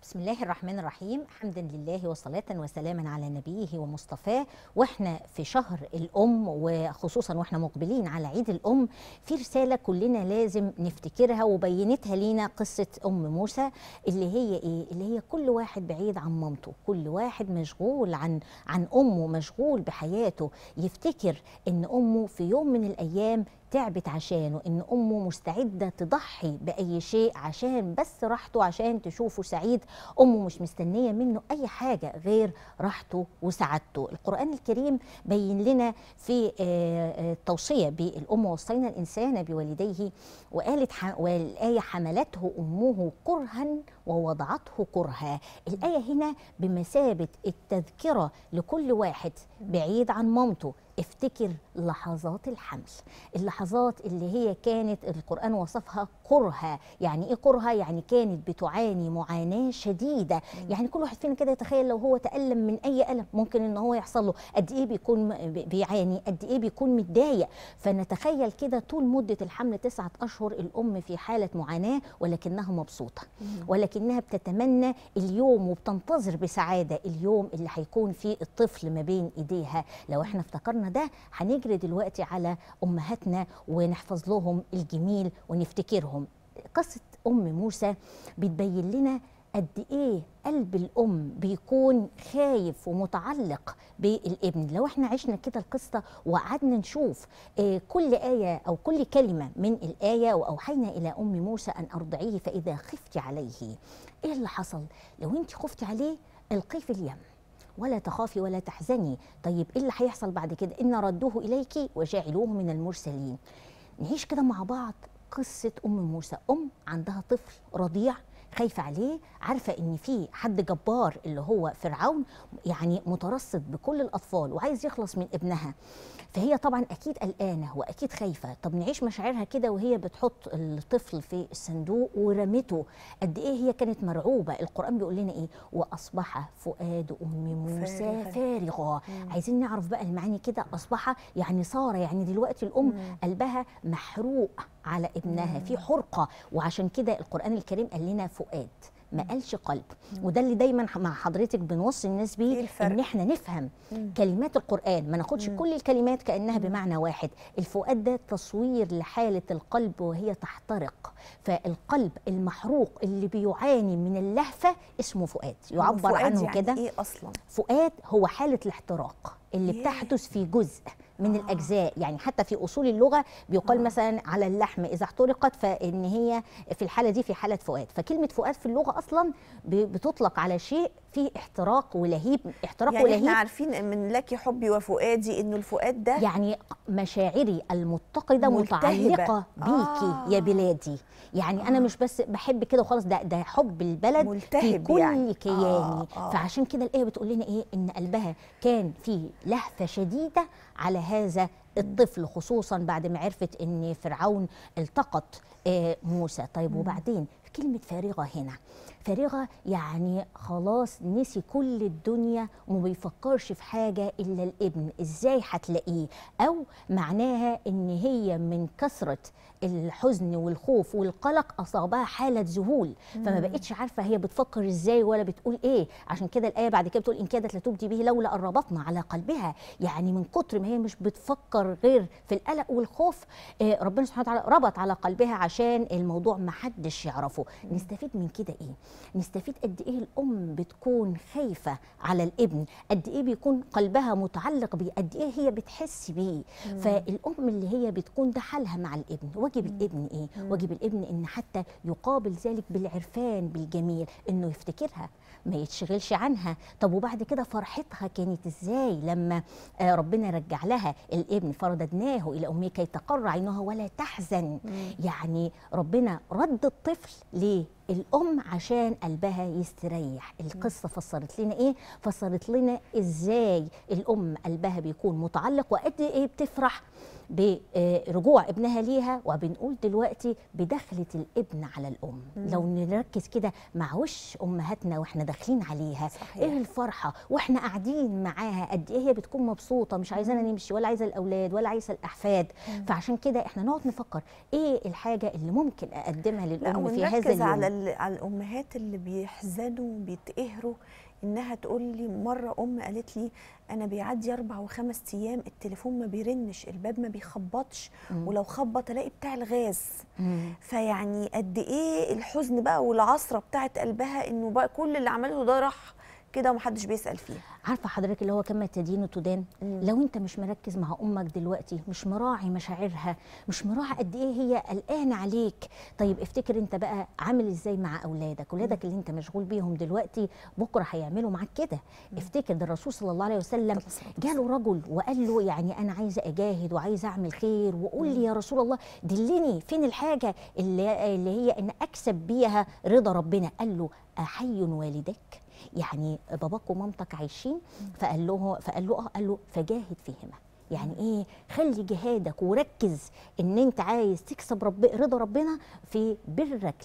بسم الله الرحمن الرحيم حمدا لله وصلاة وسلاما على نبيه ومصطفاه واحنا في شهر الأم وخصوصا واحنا مقبلين على عيد الأم في رسالة كلنا لازم نفتكرها وبينتها لينا قصة أم موسى اللي هي إيه؟ اللي هي كل واحد بعيد عن مامته كل واحد مشغول عن, عن أمه مشغول بحياته يفتكر إن أمه في يوم من الأيام تعبت عشانه ان امه مستعده تضحي باي شيء عشان بس راحته عشان تشوفه سعيد امه مش مستنيه منه اي حاجه غير راحته وسعادته القران الكريم بين لنا في التوصيه آه، آه، بالام وصينا الانسان بوالديه وقالت والايه حملته امه كرها ووضعته كرها الايه هنا بمثابه التذكره لكل واحد بعيد عن مامته افتكر لحظات الحمل اللحظات اللي هي كانت القرآن وصفها قرها يعني ايه قرها يعني كانت بتعاني معاناة شديدة يعني كل واحد فينا كده يتخيل لو هو تألم من أي ألم ممكن إن هو يحصل له قد إيه بيكون بيعاني قد إيه بيكون متضايق فنتخيل كده طول مدة الحمل تسعة أشهر الأم في حالة معاناة ولكنها مبسوطة ولكنها بتتمنى اليوم وبتنتظر بسعادة اليوم اللي هيكون فيه الطفل ما بين إيديها لو إحنا افتكرنا ده هنجري دلوقتي على امهاتنا ونحفظ لهم الجميل ونفتكرهم قصه ام موسى بتبين لنا قد ايه قلب الام بيكون خايف ومتعلق بالابن لو احنا عشنا كده القصه وقعدنا نشوف آه، كل ايه او كل كلمه من الايه واوحينا الى ام موسى ان ارضعيه فاذا خفت عليه ايه اللي حصل لو انت خفت عليه القيه في اليم ولا تخافي ولا تحزني طيب إيه اللي هيحصل بعد كده إن ردوه إليك وجعلوه من المرسلين نعيش كده مع بعض قصة أم موسى أم عندها طفل رضيع خايفه عليه عارفه ان في حد جبار اللي هو فرعون يعني مترصد بكل الاطفال وعايز يخلص من ابنها فهي طبعا اكيد قلقانه واكيد خايفه طب نعيش مشاعرها كده وهي بتحط الطفل في الصندوق ورمته قد ايه هي كانت مرعوبه القران بيقول لنا ايه واصبح فؤاد ام موسى فارغا عايزين نعرف بقى المعاني كده اصبح يعني صار يعني دلوقتي الام مم. قلبها محروق على ابنها في حرقه وعشان كده القران الكريم قال لنا فؤاد ما قالش قلب وده اللي دايما مع حضرتك بنوصي الناس بيه إيه ان احنا نفهم مم. كلمات القران ما ناخدش مم. كل الكلمات كانها بمعنى واحد الفؤاد ده تصوير لحاله القلب وهي تحترق فالقلب المحروق اللي بيعاني من اللهفه اسمه فؤاد يعبر عنه يعني كده ايه اصلا فؤاد هو حاله الاحتراق اللي بتحدث في جزء من الاجزاء يعني حتى في اصول اللغه بيقال آه. مثلا على اللحم اذا احترقت فان هي في الحاله دي في حاله فؤاد فكلمه فؤاد في اللغه اصلا بتطلق على شيء في احتراق ولهيب احتراق يعني ولهيب احنا عارفين من لك حبي وفؤادي انه الفؤاد ده يعني مشاعري المتقده متعلقه بيكي آه يا بلادي يعني آه انا مش بس بحب كده وخلاص ده ده حب البلد ملتهب في يعني. كل يعني. كياني آه آه فعشان كده الايه بتقول لنا ايه ان قلبها كان في لهفه شديده على هذا الطفل خصوصا بعد ما عرفت ان فرعون التقط آه، موسى طيب وبعدين كلمه فارغه هنا فارغه يعني خلاص نسي كل الدنيا وما بيفكرش في حاجه الا الابن ازاي هتلاقيه او معناها ان هي من كثره الحزن والخوف والقلق اصابها حاله ذهول فما بقتش عارفه هي بتفكر ازاي ولا بتقول ايه عشان كده الايه بعد كده بتقول ان كادت لتبدي به لولا ان ربطنا على قلبها يعني من كتر ما هي مش بتفكر غير في القلق والخوف آه، ربنا سبحانه وتعالى ربط على قلبها عشان الموضوع ما حدش يعرفه نستفيد من كده ايه نستفيد قد ايه الام بتكون خايفه على الابن قد ايه بيكون قلبها متعلق بيه قد ايه هي بتحس بيه فالام اللي هي بتكون ده حالها مع الابن واجب مم. الابن ايه مم. واجب الابن ان حتى يقابل ذلك بالعرفان بالجميل انه يفتكرها ما يتشغلش عنها طب وبعد كده فرحتها كانت ازاي لما آه، ربنا رجع لها الابن فرددناه الى امه كي تقر عينها ولا تحزن مم. يعني ربنا رد الطفل ليه الام عشان قلبها يستريح القصه فسرت لنا ايه فسرت لنا ازاي الام قلبها بيكون متعلق وقد ايه بتفرح برجوع ابنها ليها وبنقول دلوقتي بدخلة الابن على الأم مم. لو نركز كده مع وش أمهاتنا وإحنا داخلين عليها صحيح. إيه الفرحة وإحنا قاعدين معاها قد إيه هي بتكون مبسوطة مش عايزانا نمشي ولا عايزة الأولاد ولا عايزة الأحفاد مم. فعشان كده إحنا نقعد نفكر إيه الحاجة اللي ممكن أقدمها للأم في هذا اليوم على على الامهات اللي بيحزنوا وبيتقهروا انها تقول لي مره ام قالت لي انا بيعدي اربع وخمس ايام التليفون ما بيرنش الباب ما بيخبطش مم. ولو خبط الاقي بتاع الغاز مم. فيعني قد ايه الحزن بقى والعصره بتاعت قلبها انه بقى كل اللي عملته ده راح كده ومحدش بيسال فيها عارفه حضرتك اللي هو كما تدين تدان لو انت مش مركز مع امك دلوقتي مش مراعي مشاعرها مش مراعي قد ايه هي قلقانه عليك طيب افتكر انت بقى عامل ازاي مع اولادك اولادك اللي انت مشغول بيهم دلوقتي بكره هيعملوا معاك كده افتكر ده الرسول صلى الله عليه وسلم جاله رجل وقال له يعني انا عايزه اجاهد وعايزه اعمل خير وقول لي يا رسول الله دلني فين الحاجه اللي, اللي هي ان اكسب بيها رضا ربنا قال له احي والدك يعني باباك ومامتك عايشين فقال له فقال له اه قال له فجاهد فيهما يعني ايه خلي جهادك وركز ان انت عايز تكسب رب رضا ربنا في برك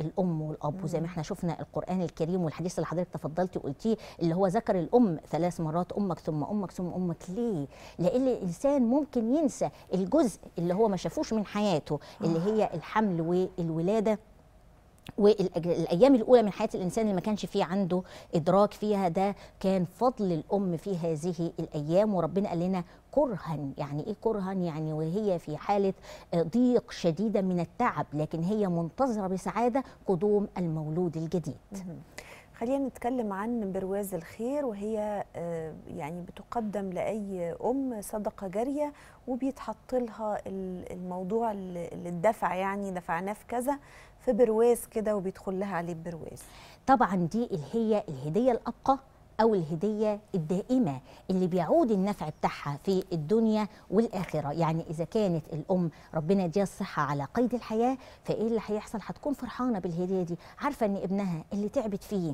للام والاب وزي ما احنا شفنا القران الكريم والحديث اللي حضرتك تفضلتي وقلتيه اللي هو ذكر الام ثلاث مرات امك ثم امك ثم امك ليه لان الانسان ممكن ينسى الجزء اللي هو ما شافوش من حياته اللي آه. هي الحمل والولاده والايام الاولى من حياه الانسان اللي ما كانش فيه عنده ادراك فيها ده كان فضل الام في هذه الايام وربنا قال لنا كرها يعني ايه كرها يعني وهي في حاله ضيق شديده من التعب لكن هي منتظره بسعاده قدوم المولود الجديد خلينا نتكلم عن برواز الخير وهي آه، يعني بتقدم لاي ام صدقه جاريه وبيتحط لها الموضوع اللي الدفع يعني دفعناه في كذا في برواز كده وبيدخل لها عليه برواز طبعا دي اللي هي الهديه الابقى أو الهدية الدائمة اللي بيعود النفع بتاعها في الدنيا والآخرة يعني إذا كانت الأم ربنا يديها الصحة على قيد الحياة فإيه اللي هيحصل هتكون فرحانة بالهدية دي عارفة أن ابنها اللي تعبت فيه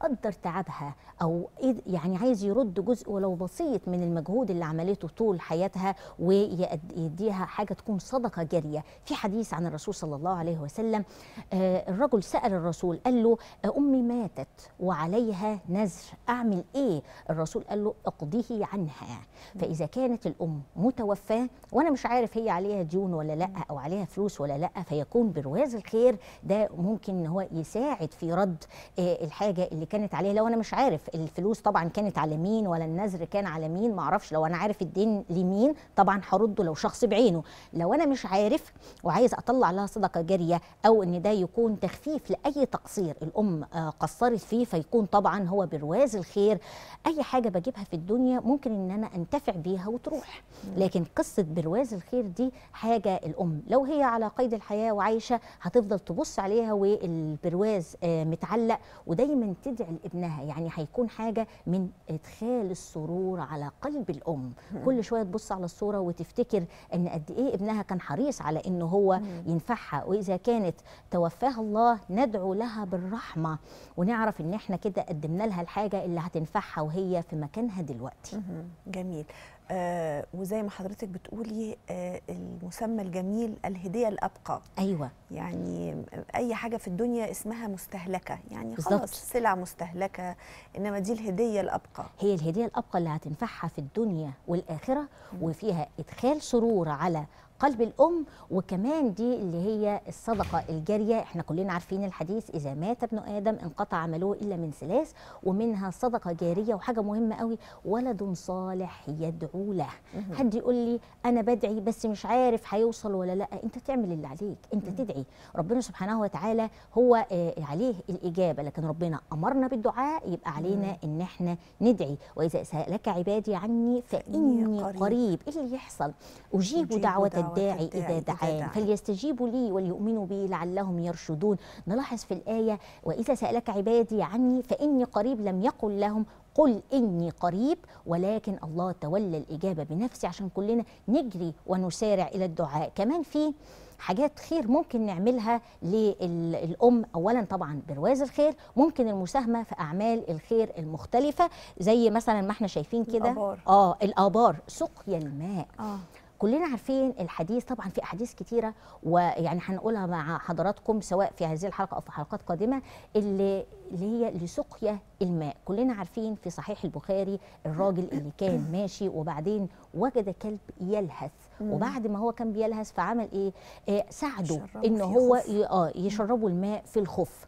قدر تعبها او يعني عايز يرد جزء ولو بسيط من المجهود اللي عملته طول حياتها ويديها حاجه تكون صدقه جاريه في حديث عن الرسول صلى الله عليه وسلم آه، الرجل سال الرسول قال له آه، امي ماتت وعليها نذر اعمل ايه الرسول قال له اقضيه عنها فاذا كانت الام متوفاه وانا مش عارف هي عليها ديون ولا لا او عليها فلوس ولا لا فيكون برواز الخير ده ممكن ان هو يساعد في رد آه، الحاجه اللي اللي كانت عليه لو انا مش عارف الفلوس طبعا كانت على مين ولا النذر كان على مين ما اعرفش لو انا عارف الدين لمين طبعا هرده لو شخص بعينه لو انا مش عارف وعايز اطلع لها صدقه جاريه او ان ده يكون تخفيف لاي تقصير الام آه، قصرت فيه فيكون طبعا هو برواز الخير اي حاجه بجيبها في الدنيا ممكن ان انا انتفع بيها وتروح لكن قصه برواز الخير دي حاجه الام لو هي على قيد الحياه وعايشه هتفضل تبص عليها والبرواز آه، متعلق ودايما تدي تدعي لابنها يعني هيكون حاجه من ادخال السرور على قلب الام كل شويه تبص على الصوره وتفتكر ان قد ايه ابنها كان حريص على ان هو ينفعها واذا كانت توفاها الله ندعو لها بالرحمه ونعرف ان احنا كده قدمنا لها الحاجه اللي هتنفعها وهي في مكانها دلوقتي جميل آه وزي ما حضرتك بتقولي آه المسمى الجميل الهديه الابقى ايوه يعني اي حاجه في الدنيا اسمها مستهلكه يعني بالزبط. خلاص سلع مستهلكه انما دي الهديه الابقى هي الهديه الابقى اللي هتنفعها في الدنيا والاخره وفيها ادخال سرور على قلب الام وكمان دي اللي هي الصدقه الجاريه احنا كلنا عارفين الحديث اذا مات ابن ادم انقطع عمله الا من ثلاث ومنها صدقه جاريه وحاجه مهمه قوي ولد صالح يدعو له حد يقول لي انا بدعي بس مش عارف هيوصل ولا لا انت تعمل اللي عليك انت تدعي ربنا سبحانه وتعالى هو آه، عليه الاجابه لكن ربنا امرنا بالدعاء يبقى علينا ان احنا ندعي واذا سالك عبادي عني فاني قريب, قريب. ايه اللي يحصل اجيب دعوه الداعي إذا دعان فليستجيبوا لي وليؤمنوا بي لعلهم يرشدون نلاحظ في الآية وإذا سألك عبادي عني فإني قريب لم يقل لهم قل إني قريب ولكن الله تولى الإجابة بنفسي عشان كلنا نجري ونسارع إلى الدعاء كمان في حاجات خير ممكن نعملها للأم أولا طبعا برواز الخير ممكن المساهمة في أعمال الخير المختلفة زي مثلا ما احنا شايفين كده الآبار آه الآبار سقيا الماء آه. كلنا عارفين الحديث طبعا في احاديث كتيره ويعني هنقولها مع حضراتكم سواء في هذه الحلقه او في حلقات قادمه اللي اللي هي لسقيا الماء كلنا عارفين في صحيح البخاري الراجل اللي كان ماشي وبعدين وجد كلب يلهث وبعد ما هو كان بيلهث فعمل ايه, إيه ساعده ان هو اه يشربه الماء في الخف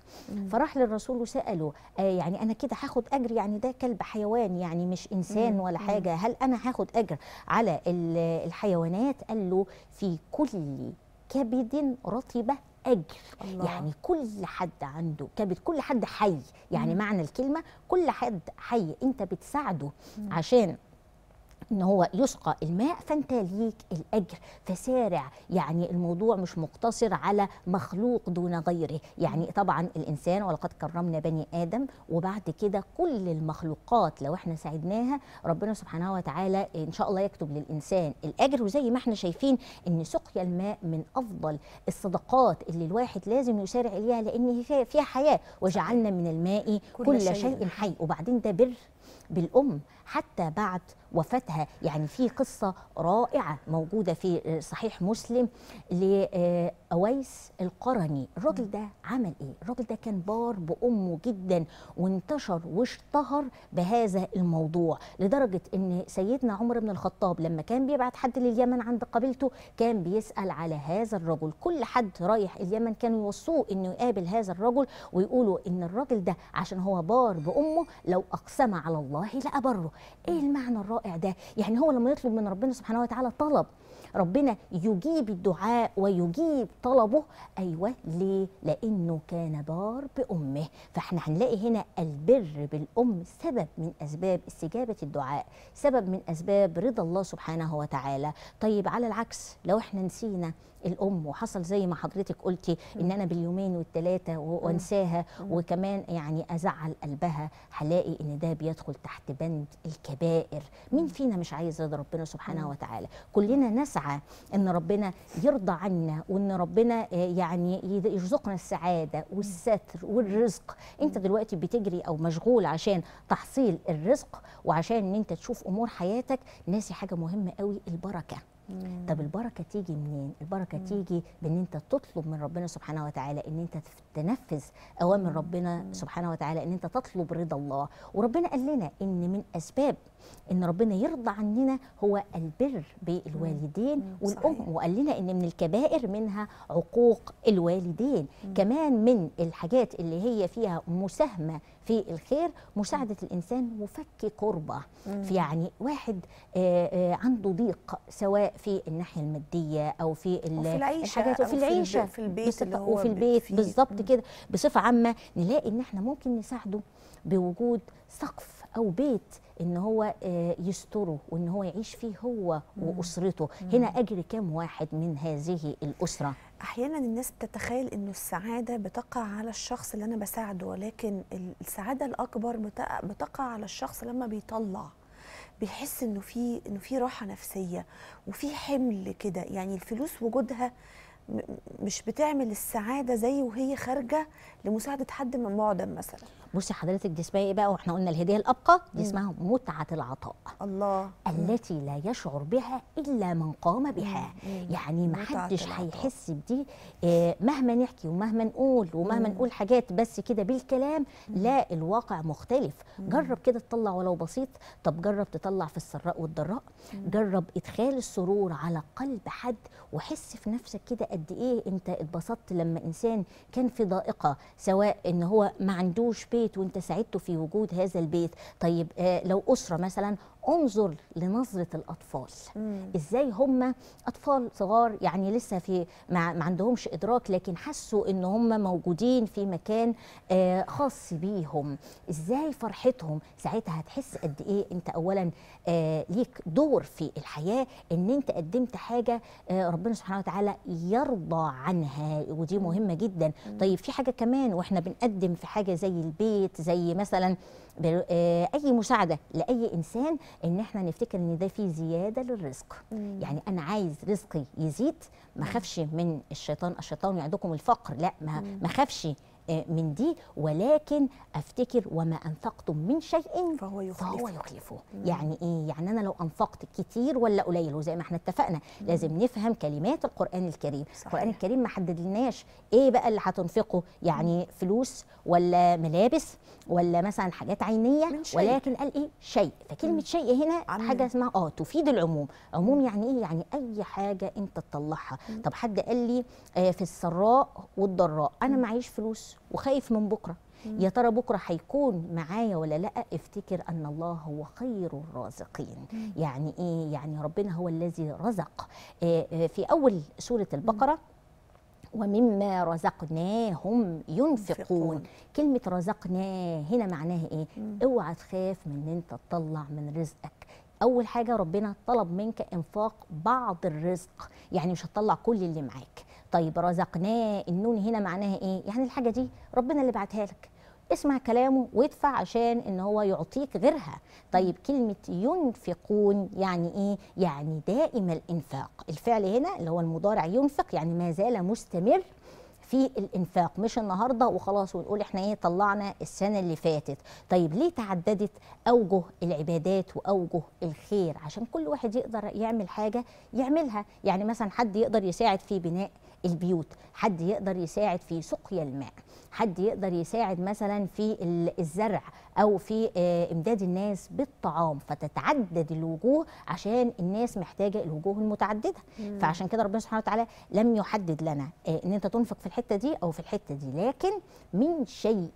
فراح للرسول وساله آه يعني انا كده هاخد اجر يعني ده كلب حيوان يعني مش انسان ولا حاجه هل انا هاخد اجر على الحيوانات قال له في كل كبد رطبه اجر الله. يعني كل حد عنده كبد كل حد حي يعني م. معنى الكلمه كل حد حي انت بتساعده م. عشان ان هو يسقى الماء فانت ليك الاجر فسارع يعني الموضوع مش مقتصر على مخلوق دون غيره يعني طبعا الانسان ولقد كرمنا بني ادم وبعد كده كل المخلوقات لو احنا ساعدناها ربنا سبحانه وتعالى ان شاء الله يكتب للانسان الاجر وزي ما احنا شايفين ان سقيا الماء من افضل الصدقات اللي الواحد لازم يسارع اليها لان فيها حياه وجعلنا من الماء كل, كل شيء حي وبعدين ده بر بالام حتى بعد وفاتها يعني في قصة رائعة موجودة في آه، صحيح مسلم لأويس القرني الراجل ده عمل إيه؟ الراجل ده كان بار بأمه جدا وانتشر واشتهر بهذا الموضوع لدرجة أن سيدنا عمر بن الخطاب لما كان بيبعت حد لليمن عند قبيلته كان بيسأل على هذا الرجل كل حد رايح اليمن كانوا يوصوه أنه يقابل هذا الرجل ويقولوا أن الراجل ده عشان هو بار بأمه لو أقسم على الله لأبره ايه المعنى الرائع ده يعني هو لما يطلب من ربنا سبحانه وتعالى طلب ربنا يجيب الدعاء ويجيب طلبه ايوه ليه لانه كان بار بامه فاحنا هنلاقي هنا البر بالام سبب من اسباب استجابه الدعاء سبب من اسباب رضا الله سبحانه وتعالى طيب على العكس لو احنا نسينا الام وحصل زي ما حضرتك قلتي ان انا باليومين والثلاثه وانساها وكمان يعني ازعل قلبها هلاقي ان ده بيدخل تحت بند الكبائر مين فينا مش عايز يرضى ربنا سبحانه وتعالى كلنا نسعى ان ربنا يرضى عنا وان ربنا آه، يعني يرزقنا السعاده والستر والرزق انت دلوقتي بتجري او مشغول عشان تحصيل الرزق وعشان ان انت تشوف امور حياتك ناسي حاجه مهمه قوي البركه مم. طب البركه تيجي منين البركه مم. تيجي بان انت تطلب من ربنا سبحانه وتعالى ان انت تنفذ اوامر ربنا سبحانه وتعالى ان انت تطلب رضا الله وربنا قال لنا ان من اسباب ان ربنا يرضى عننا هو البر بالوالدين والام وقال لنا ان من الكبائر منها عقوق الوالدين مم. كمان من الحاجات اللي هي فيها مساهمه في الخير مساعده الانسان وفك كربه في يعني واحد آآ آه، آآ آه، عنده ضيق سواء في الناحيه الماديه او في العيشه الحاجات وفي العيشه في البيت وفي البيت بالظبط كده بصفه عامه نلاقي ان احنا ممكن نساعده بوجود سقف او بيت ان هو آه، يستره وان هو يعيش فيه هو واسرته هنا اجر كام واحد من هذه الاسره احيانا الناس بتتخيل انه السعاده بتقع على الشخص اللي انا بساعده ولكن السعاده الاكبر بتقع على الشخص لما بيطلع بيحس انه في انه في راحه نفسيه وفي حمل كده يعني الفلوس وجودها مش بتعمل السعاده زي وهي خارجه لمساعده حد من معدم مثلا بصي حضرتك دي اسمها ايه بقى واحنا قلنا الهديه الابقى دي اسمها متعه العطاء الله التي لا يشعر بها الا من قام بها مم. يعني ما حدش هيحس بدي آه، مهما نحكي ومهما نقول ومهما مم. نقول حاجات بس كده بالكلام لا الواقع مختلف مم. جرب كده تطلع ولو بسيط طب جرب تطلع في السراء والضراء جرب ادخال السرور على قلب حد وحس في نفسك كده قد ايه انت اتبسطت لما انسان كان في ضائقه سواء ان هو ما عندوش بيت وانت ساعدته في وجود هذا البيت طيب آه، لو اسره مثلا انظر لنظره الاطفال مم. ازاي هم اطفال صغار يعني لسه في ما, ما عندهمش ادراك لكن حسوا ان هم موجودين في مكان آه خاص بيهم ازاي فرحتهم ساعتها هتحس قد ايه انت اولا آه ليك دور في الحياه ان انت قدمت حاجه آه ربنا سبحانه وتعالى يرضى عنها ودي مهمه جدا مم. طيب في حاجه كمان واحنا بنقدم في حاجه زي البيت زي مثلا آه، اي مساعده لاي انسان ان احنا نفتكر ان ده في زياده للرزق مم. يعني انا عايز رزقي يزيد ما اخافش من الشيطان الشيطان يعدكم الفقر لا ما اخافش آه، من دي ولكن افتكر وما انفقتم من شيء فهو يخلفه, فهو يخلفه. يعني ايه يعني انا لو انفقت كتير ولا قليل وزي ما احنا اتفقنا مم. لازم نفهم كلمات القران الكريم صحيح. القران الكريم ما حددلناش ايه بقى اللي هتنفقه يعني مم. فلوس ولا ملابس ولا مثلا حاجات عينيه ولكن قال ايه شيء فكلمه مم. شيء هنا عمي. حاجه اسمها اه تفيد العموم عموم يعني ايه يعني اي حاجه انت تطلعها طب حد قال لي آه، في السراء والضراء انا معيش فلوس وخايف من بكره يا ترى بكره هيكون معايا ولا لا افتكر ان الله هو خير الرازقين يعني ايه يعني ربنا هو الذي رزق آه، آه، في اول سوره البقره ومما رزقناهم ينفقون كلمة رزقناه هنا معناها ايه اوعى تخاف من ان انت تطلع من رزقك اول حاجة ربنا طلب منك انفاق بعض الرزق يعني مش هتطلع كل اللي معاك طيب رزقناه النون هنا معناها ايه يعني الحاجه دي ربنا اللي بعتها لك اسمع كلامه وادفع عشان ان هو يعطيك غيرها طيب كلمة ينفقون يعني ايه يعني دائم الانفاق الفعل هنا اللي هو المضارع ينفق يعني ما زال مستمر في الانفاق مش النهارده وخلاص ونقول احنا ايه طلعنا السنه اللي فاتت طيب ليه تعددت اوجه العبادات واوجه الخير عشان كل واحد يقدر يعمل حاجه يعملها يعني مثلا حد يقدر يساعد في بناء البيوت حد يقدر يساعد في سقيا الماء حد يقدر يساعد مثلا في الزرع او في آه، امداد الناس بالطعام فتتعدد الوجوه عشان الناس محتاجه الوجوه المتعدده مم. فعشان كده ربنا سبحانه وتعالى لم يحدد لنا آه، ان انت تنفق في الحته دي او في الحته دي لكن من شيء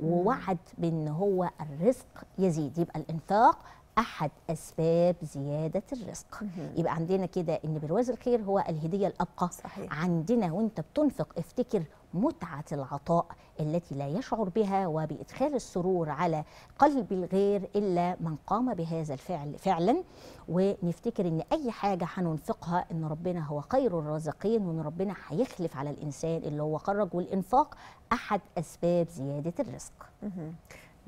ووعد بان هو الرزق يزيد يبقى الانفاق احد اسباب زياده الرزق يبقى عندنا كده ان برواز الخير هو الهديه الابقى صحيح. عندنا وانت بتنفق افتكر متعه العطاء التي لا يشعر بها وبادخال السرور على قلب الغير الا من قام بهذا الفعل فعلا ونفتكر ان اي حاجه هننفقها ان ربنا هو خير الرازقين وان ربنا هيخلف على الانسان اللي هو خرج والانفاق احد اسباب زياده الرزق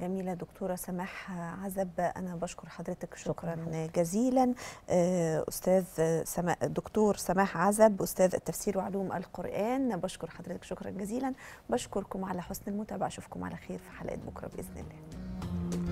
جميلة دكتورة سماح عزب أنا بشكر حضرتك شكرا, شكرا جزيلا آه، أستاذ سما دكتور سماح عزب أستاذ التفسير وعلوم القرآن بشكر حضرتك شكرا جزيلا بشكركم على حسن المتابعة أشوفكم على خير في حلقة بكرة بإذن الله